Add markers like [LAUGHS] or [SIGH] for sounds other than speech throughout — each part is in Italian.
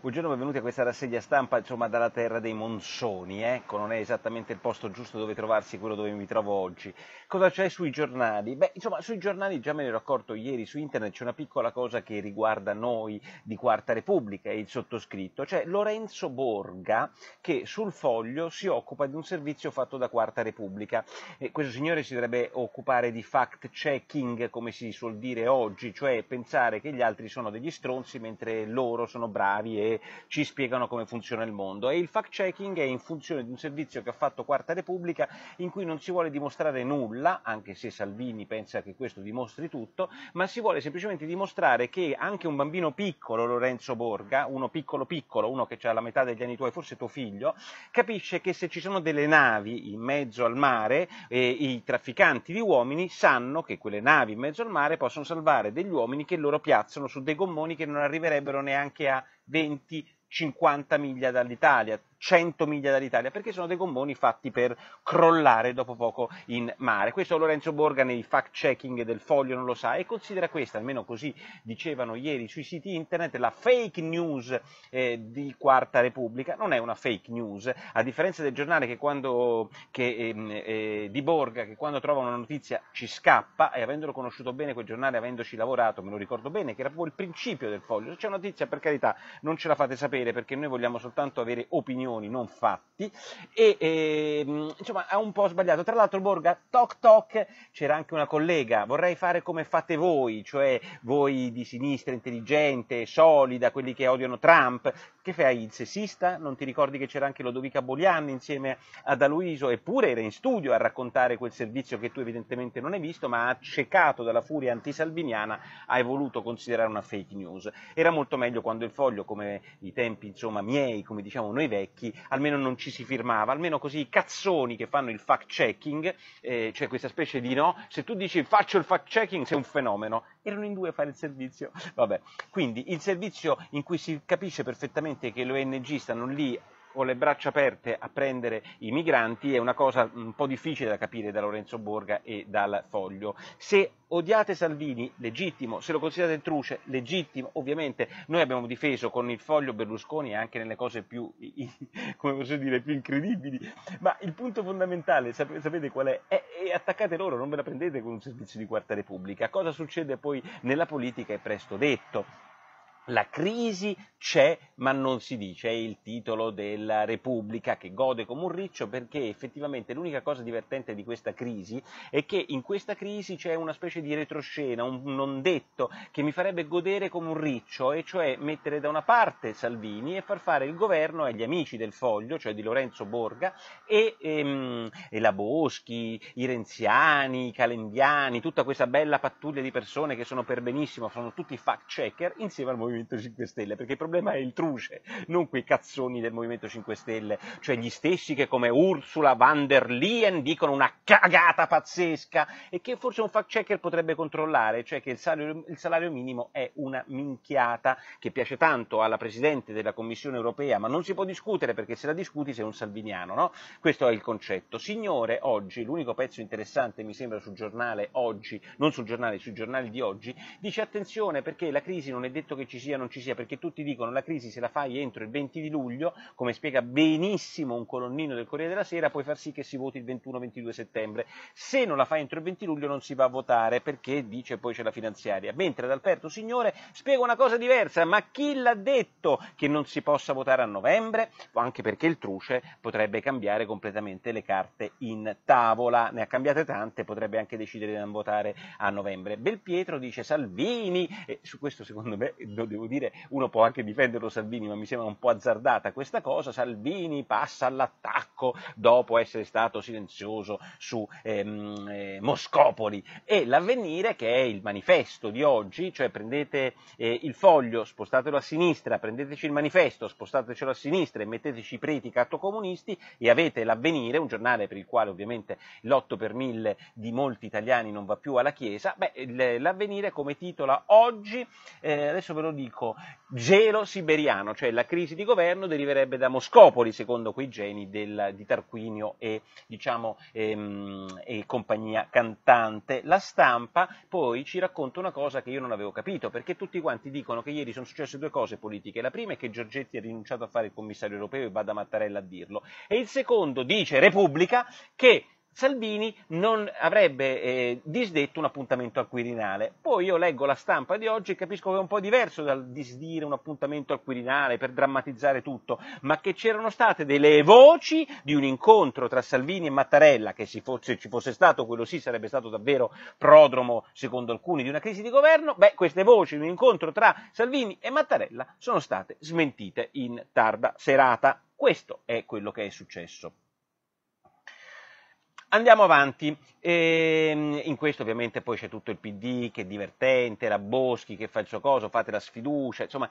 Buongiorno, benvenuti a questa rassegna stampa, insomma dalla terra dei monsoni, ecco, non è esattamente il posto giusto dove trovarsi quello dove mi trovo oggi. Cosa c'è sui giornali? Beh, insomma, sui giornali già me ne ero accorto ieri su internet, c'è una piccola cosa che riguarda noi di Quarta Repubblica e il sottoscritto, cioè Lorenzo Borga che sul foglio si occupa di un servizio fatto da Quarta Repubblica. E questo signore si dovrebbe occupare di fact checking, come si suol dire oggi, cioè pensare che gli altri sono degli stronzi mentre loro sono bravi e ci spiegano come funziona il mondo. E il fact-checking è in funzione di un servizio che ha fatto Quarta Repubblica in cui non si vuole dimostrare nulla, anche se Salvini pensa che questo dimostri tutto, ma si vuole semplicemente dimostrare che anche un bambino piccolo, Lorenzo Borga, uno piccolo piccolo, uno che ha la metà degli anni tuoi, forse tuo figlio, capisce che se ci sono delle navi in mezzo al mare, eh, i trafficanti di uomini sanno che quelle navi in mezzo al mare possono salvare degli uomini che loro piazzano su dei gommoni che non arriverebbero neanche a 20-50 miglia dall'Italia, 100 miglia dall'Italia, perché sono dei gomboni fatti per crollare dopo poco in mare. Questo Lorenzo Borga nei fact checking del foglio non lo sa e considera questa, almeno così dicevano ieri sui siti internet, la fake news eh, di Quarta Repubblica. Non è una fake news, a differenza del giornale che quando, che, eh, eh, di Borga che quando trova una notizia ci scappa e avendolo conosciuto bene quel giornale, avendoci lavorato, me lo ricordo bene, che era proprio il principio del foglio. Se c'è una notizia per carità non ce la fate sapere perché noi vogliamo soltanto avere opinioni riunioni non fatti e, e ehm, insomma ha un po' sbagliato. Tra l'altro Borga, toc toc, c'era anche una collega, vorrei fare come fate voi, cioè voi di sinistra intelligente, solida, quelli che odiano Trump, che fai il sessista? Non ti ricordi che c'era anche Lodovica Bolianni insieme ad Aloiso? Eppure era in studio a raccontare quel servizio che tu evidentemente non hai visto, ma accecato dalla furia antisalviniana hai voluto considerare una fake news. Era molto meglio quando il foglio, come i tempi insomma, miei, come diciamo noi vecchi, almeno non ci si firmava, almeno così i cazzoni che fanno il fact checking, eh, cioè questa specie di no, se tu dici faccio il fact checking sei un fenomeno, erano in due a fare il servizio. Vabbè. Quindi il servizio in cui si capisce perfettamente evidente che le ONG stanno lì con le braccia aperte a prendere i migranti è una cosa un po' difficile da capire da Lorenzo Borga e dal Foglio. Se odiate Salvini, legittimo, se lo considerate truce, legittimo, ovviamente noi abbiamo difeso con il Foglio Berlusconi anche nelle cose più, [LAUGHS] dire, più incredibili, ma il punto fondamentale, sapete qual è? è? è? attaccate loro, non ve la prendete con un servizio di quarta repubblica. Cosa succede poi nella politica è presto detto. La crisi c'è ma non si dice, è il titolo della Repubblica che gode come un riccio perché effettivamente l'unica cosa divertente di questa crisi è che in questa crisi c'è una specie di retroscena, un non detto che mi farebbe godere come un riccio e cioè mettere da una parte Salvini e far fare il governo agli amici del foglio, cioè di Lorenzo Borga e, ehm, e la Boschi, i Renziani, i Calendiani, tutta questa bella pattuglia di persone che sono per benissimo, sono tutti fact checker insieme al movimento Movimento 5 Stelle, perché il problema è il truce, non quei cazzoni del Movimento 5 Stelle, cioè gli stessi che come Ursula van der Leyen dicono una cagata pazzesca e che forse un fact checker potrebbe controllare, cioè che il salario, il salario minimo è una minchiata che piace tanto alla Presidente della Commissione europea, ma non si può discutere perché se la discuti sei un salviniano, no? Questo è il concetto. Signore, oggi l'unico pezzo interessante mi sembra sul giornale oggi, non sul giornale, sui giornali di oggi, dice attenzione perché la crisi non è detto che ci sia sia o non ci sia, perché tutti dicono la crisi se la fai entro il 20 di luglio, come spiega benissimo un colonnino del Corriere della Sera, puoi far sì che si voti il 21-22 settembre. Se non la fai entro il 20 luglio non si va a votare, perché dice poi c'è la finanziaria. Mentre ad Alberto Signore spiega una cosa diversa, ma chi l'ha detto che non si possa votare a novembre? Anche perché il Truce potrebbe cambiare completamente le carte in tavola, ne ha cambiate tante, potrebbe anche decidere di non votare a novembre. Belpietro dice Salvini, e su questo secondo me devo dire, uno può anche difenderlo Salvini, ma mi sembra un po' azzardata questa cosa, Salvini passa all'attacco dopo essere stato silenzioso su ehm, eh, Moscopoli e l'avvenire che è il manifesto di oggi, cioè prendete eh, il foglio, spostatelo a sinistra, prendeteci il manifesto, spostatecelo a sinistra e metteteci i preti cattocomunisti e avete l'avvenire, un giornale per il quale ovviamente l'8 per 1000 di molti italiani non va più alla Chiesa, Beh, l'avvenire come titola oggi, eh, adesso ve lo dico, dico gelo siberiano, cioè la crisi di governo deriverebbe da Moscopoli, secondo quei geni del, di Tarquinio e, diciamo, ehm, e, compagnia cantante. La stampa poi ci racconta una cosa che io non avevo capito, perché tutti quanti dicono che ieri sono successe due cose politiche. La prima è che Giorgetti ha rinunciato a fare il commissario europeo e vada Mattarella a dirlo. E il secondo dice Repubblica che Salvini non avrebbe eh, disdetto un appuntamento al Quirinale. Poi io leggo la stampa di oggi e capisco che è un po' diverso dal disdire un appuntamento al Quirinale per drammatizzare tutto, ma che c'erano state delle voci di un incontro tra Salvini e Mattarella, che se, fosse, se ci fosse stato quello sì sarebbe stato davvero prodromo, secondo alcuni, di una crisi di governo. Beh, queste voci di un incontro tra Salvini e Mattarella sono state smentite in tarda serata. Questo è quello che è successo. Andiamo avanti, e ehm, in questo ovviamente poi c'è tutto il PD che è divertente, la Boschi che fa il suo coso, fate la sfiducia, insomma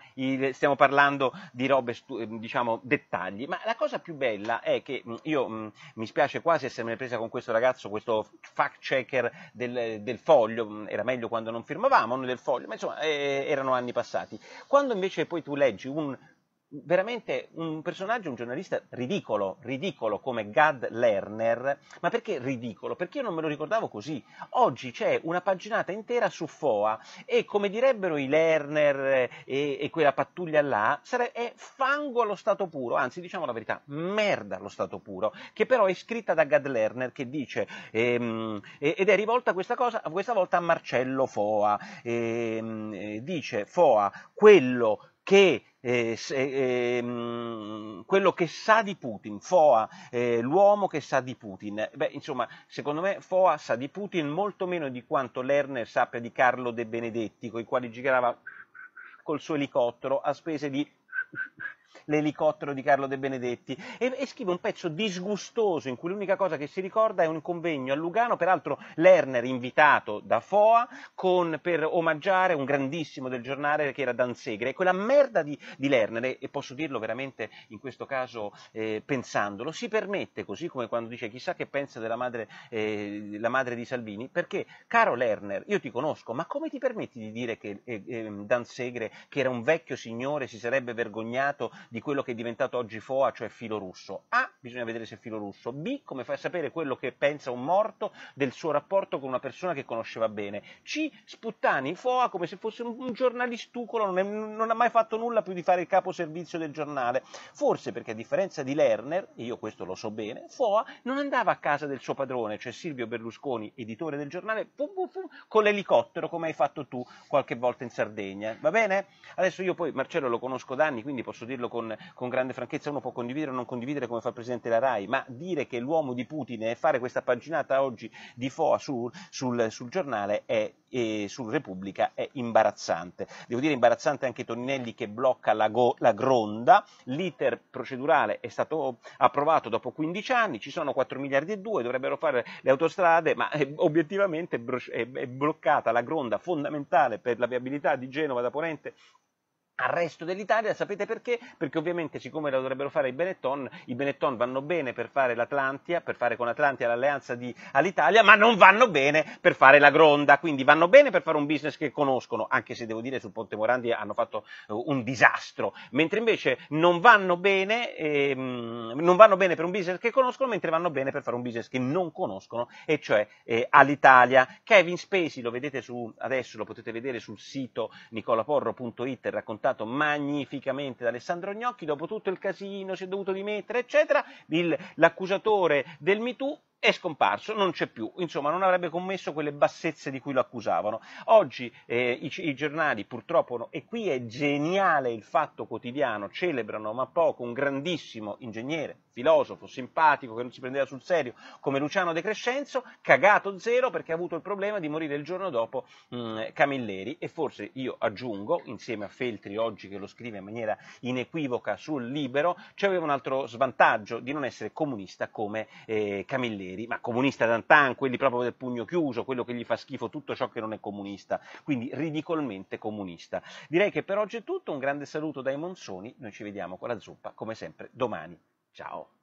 stiamo parlando di robe, ehm, diciamo, dettagli, ma la cosa più bella è che mm, io mm, mi spiace quasi essermi presa con questo ragazzo, questo fact checker del, del foglio, mm, era meglio quando non firmavamo, noi del foglio, ma insomma eh, erano anni passati. Quando invece poi tu leggi un veramente un personaggio, un giornalista ridicolo, ridicolo come Gad Lerner, ma perché ridicolo? Perché io non me lo ricordavo così. Oggi c'è una paginata intera su FOA e come direbbero i Lerner eh, e, e quella pattuglia là, sare- è fango allo stato puro, anzi diciamo la verità, merda allo stato puro, che però è scritta da Gad Lerner che dice ehm, ed è rivolta questa cosa questa volta a Marcello FOA, ehm, eh, dice FOA quello che eh, se, eh, quello che sa di Putin, Foa, eh, l'uomo che sa di Putin, beh, insomma, secondo me Foa sa di Putin molto meno di quanto Lerner sappia di Carlo De Benedetti, con i quali girava col suo elicottero a spese di l'elicottero di Carlo De Benedetti e, e scrive un pezzo disgustoso in cui l'unica cosa che si ricorda è un convegno a Lugano, peraltro Lerner invitato da Foa con, per omaggiare un grandissimo del giornale che era Dan Segre E quella merda di, di Lerner, e posso dirlo veramente in questo caso eh, pensandolo, si permette, così come quando dice chissà che pensa della madre, eh, madre di Salvini, perché caro Lerner, io ti conosco, ma come ti permetti di dire che eh, ehm, Dan Segre, che era un vecchio signore, si sarebbe vergognato di di quello che è diventato oggi FOA, cioè filo russo. A, bisogna vedere se è filo russo. B, come fai a sapere quello che pensa un morto del suo rapporto con una persona che conosceva bene. C, sputtani FOA come se fosse un, giornalistucolo, non, è, non ha mai fatto nulla più di fare il capo servizio del giornale. Forse perché a differenza di Lerner, e io questo lo so bene, FOA non andava a casa del suo padrone, cioè Silvio Berlusconi, editore del giornale, pum, pum, pum, con l'elicottero come hai fatto tu qualche volta in Sardegna. Va bene? Adesso io poi Marcello lo conosco da anni, quindi posso dirlo con con, con, grande franchezza uno può condividere o non condividere come fa il Presidente della RAI, ma dire che l'uomo di Putin e fare questa paginata oggi di Foa su, sul, sul, giornale è, e su Repubblica è imbarazzante. Devo dire imbarazzante anche Toninelli che blocca la, go, la gronda, l'iter procedurale è stato approvato dopo 15 anni, ci sono 4 miliardi e 2, dovrebbero fare le autostrade, ma eh, è, obiettivamente è bloccata la gronda fondamentale per la viabilità di Genova da Ponente al resto dell'Italia, sapete perché? Perché ovviamente siccome la dovrebbero fare i Benetton, i Benetton vanno bene per fare l'Atlantia, per fare con l'Atlantia l'alleanza di, all'Italia, ma non vanno bene per fare la Gronda, quindi vanno bene per fare un business che conoscono, anche se devo dire sul Ponte Morandi hanno fatto uh, un disastro, mentre invece non vanno, bene, ehm, non vanno bene per un business che conoscono, mentre vanno bene per fare un business che non conoscono, e cioè eh, all'Italia. Kevin Spacey, lo vedete su, adesso, lo potete vedere sul sito nicolaporro.it, raccontato raccontato magnificamente da Alessandro Gnocchi, dopo tutto il casino si è dovuto dimettere, eccetera, il, l'accusatore del MeToo è scomparso, non c'è più, insomma non avrebbe commesso quelle bassezze di cui lo accusavano. Oggi eh, i, i, giornali purtroppo, no, e qui è geniale il fatto quotidiano, celebrano ma poco un grandissimo ingegnere, filosofo, simpatico, che non si prendeva sul serio, come Luciano De Crescenzo, cagato zero perché ha avuto il problema di morire il giorno dopo mh, mm, Camilleri e forse io aggiungo, insieme a Feltri oggi che lo scrive in maniera inequivoca sul libero, c'aveva un altro svantaggio di non essere comunista come eh, Camilleri veri, ma comunista tantan, quelli proprio del pugno chiuso, quello che gli fa schifo tutto ciò che non è comunista, quindi ridicolmente comunista. Direi che per oggi è tutto, un grande saluto dai Monsoni, noi ci vediamo con la zuppa come sempre domani. Ciao!